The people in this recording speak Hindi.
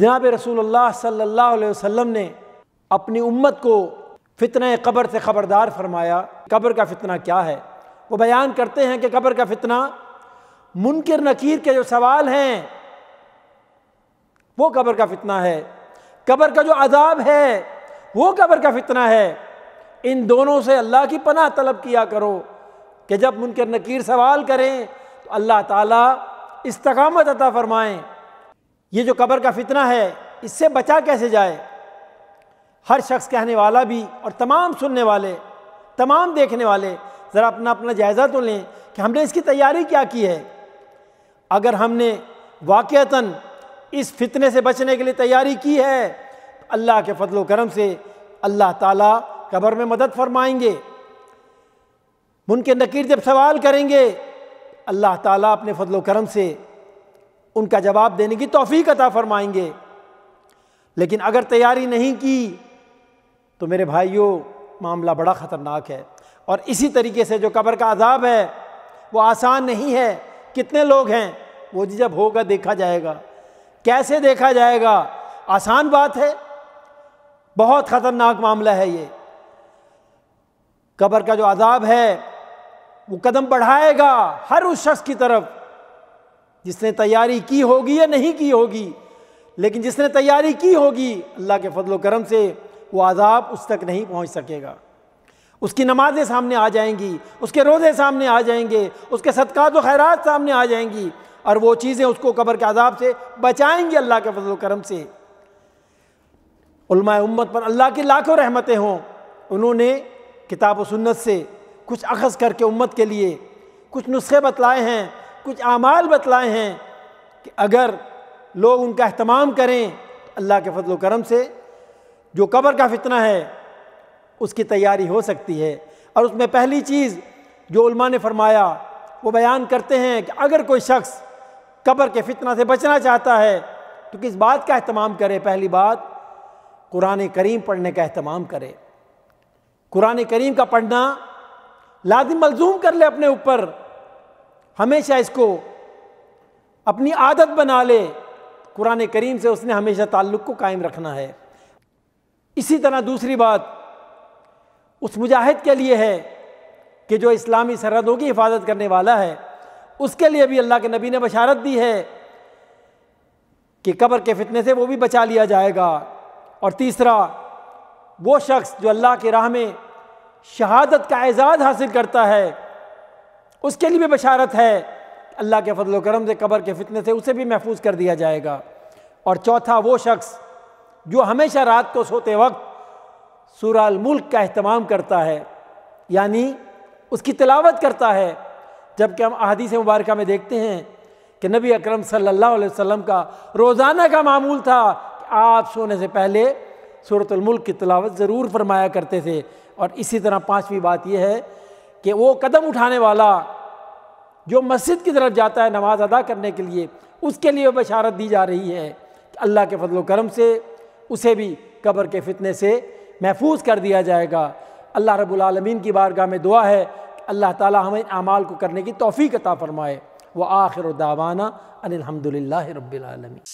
जनाब रसूल सल्ला वसम ने अपनी उम्मत को फितन कब्र से ख़बरदार फरमाया कब्र का फितना क्या है वो बयान करते हैं कि कब्र का फितना मुनकर नकीर के जो सवाल हैं वो कब्र का फितना है कब्र का जो अजाब है वो कब्र का फितना है इन दोनों से अल्लाह की पनाह तलब किया करो कि जब मुनकर नकीर सवाल करें तो अल्लाह ताला इस्तकामत अता फरमाएं ये जो कब्र का फितना है इससे बचा कैसे जाए हर शख्स कहने वाला भी और तमाम सुनने वाले तमाम देखने वाले ज़रा अपना अपना जायज़ा तो लें कि हमने इसकी तैयारी क्या की है अगर हमने वाक़ता इस फितने से बचने के लिए तैयारी की है तो अल्लाह के फजलो करम से अल्लाह ताला कब्र में मदद फरमाएंगे उनके नकीर जब सवाल करेंगे अल्लाह ताला अपने फजलो करम से उनका जवाब देने की तोफ़ी अता फरमाएंगे लेकिन अगर तैयारी नहीं की तो मेरे भाइयों मामला बड़ा ख़तरनाक है और इसी तरीके से जो कब्र का अजाब है वो आसान नहीं है कितने लोग हैं वो जी जब होगा देखा जाएगा कैसे देखा जाएगा आसान बात है बहुत ख़तरनाक मामला है ये कब्र का जो अजाब है वो कदम बढ़ाएगा हर उस शख्स की तरफ जिसने तैयारी की होगी या नहीं की होगी लेकिन जिसने तैयारी की होगी अल्लाह के फजल करम से वो आज़ाब उस तक नहीं पहुंच सकेगा उसकी नमाज़ें सामने आ जाएंगी उसके रोज़े सामने आ जाएंगे उसके सदक़ात व खैरात सामने आ जाएंगी और वो चीज़ें उसको कबर के आज़ाब से बचाएंगी अल्लाह के फजल करम से उम्मत पर अल्लाह की लाखों रहमतें हों उन्होंने किताब व सुन्नत से कुछ अखज़ करके उम्मत के लिए कुछ नुस्खे बतलाए हैं कुछ आमाल बतलाए हैं कि अगर लोग उनका अहतमाम करें अल्लाह के फजल करम से जो कबर का फितना है उसकी तैयारी हो सकती है और उसमें पहली चीज़ जो उल्मा ने फरमाया वो बयान करते हैं कि अगर कोई शख्स कबर के फितना से बचना चाहता है तो किस बात का अहतमाम करे पहली बात कुरान करीम पढ़ने का अहतमाम करे कुरान करीम का पढ़ना लादि मलजूम कर ले अपने ऊपर हमेशा इसको अपनी आदत बना ले कुरान करीम से उसने हमेशा ताल्लुक़ को कायम रखना है इसी तरह दूसरी बात उस मुजाहिद के लिए है कि जो इस्लामी सरहदों की हिफाजत करने वाला है उसके लिए भी अल्लाह के नबी ने बशारत दी है कि कब्र के फितने से वो भी बचा लिया जाएगा और तीसरा वो शख्स जो अल्लाह के राह में शहादत का एजाज़ हासिल करता है उसके लिए भी बशारत है अल्लाह के फजल करम से कबर के फितने से उसे भी महफूज कर दिया जाएगा और चौथा वो शख्स जो हमेशा रात को सोते वक्त सुराल मुल्क का अहतमाम करता है यानी उसकी तलावत करता है जबकि हम से मुबारक में देखते हैं कि नबी अकरम सल्लल्लाहु अलैहि वसल्लम का रोज़ाना का मामूल था कि आप सोने से पहले सूरतुल मुल्क की तलावत ज़रूर फरमाया करते थे और इसी तरह पांचवी बात यह है कि वो कदम उठाने वाला जो मस्जिद की तरफ जाता है नमाज़ अदा करने के लिए उसके लिए बशारत दी जा रही है कि अल्लाह के फजल करम से उसे भी कब्र के फितने से महफूज कर दिया जाएगा अल्लाह रबालमीन की बारगाह में दुआ है कि अल्लाह ताली हमें अमाल को करने की तोफ़ी कता फ़रमाए व आखिर दावाना अनिलहमदिल्ला रबालमी